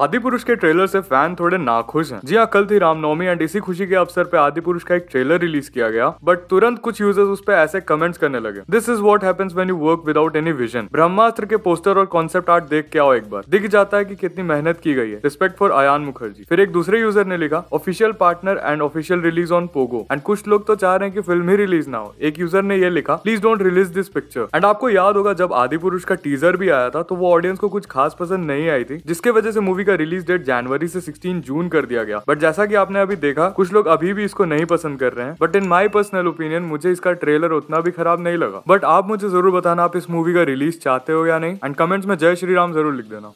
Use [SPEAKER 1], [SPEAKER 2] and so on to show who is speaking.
[SPEAKER 1] आदि पुरुष के ट्रेलर से फैन थोड़े नाखुश हैं। जी हाँ कल थी रामनवमी एंड इसी खुशी के अवसर पे आदि पुरुष का एक ट्रेलर रिलीज किया गया बट तुरंत कुछ यूजर्स उस पर ऐसे कमेंट्स करने लगे this is what happens you work without any vision Brahmastra के पोस्टर और कॉन्सेप्ट आर्ट देख के आओ एक बार दिख जाता है की कि कितनी मेहनत की गई है रिस्पेक्ट फॉर अयान मुखर्जी फिर एक दूसरे यूजर ने लिखा official partner and official release on Pogo and कुछ लोग तो चाह रहे हैं की फिल्म ही रिलीज ना हो एक यूजर ने यह लिखा please don't release this picture and आपको याद होगा जब आदि पुरुष का टीजर भी आया था तो वो ऑडियंस को कुछ खास पसंद नहीं आई थी जिसके वजह से मूवी मूवी का रिलीज डेट जनवरी से 16 जून कर दिया गया बट जैसा कि आपने अभी देखा कुछ लोग अभी भी इसको नहीं पसंद कर रहे हैं but in my personal opinion मुझे इसका ट्रेलर उतना भी खराब नहीं लगा बट आप मुझे जरूर बताना आप इस मूवी का रिलीज चाहते हो या नहीं एंड कमेंट्स में जय श्री राम जरूर लिख देना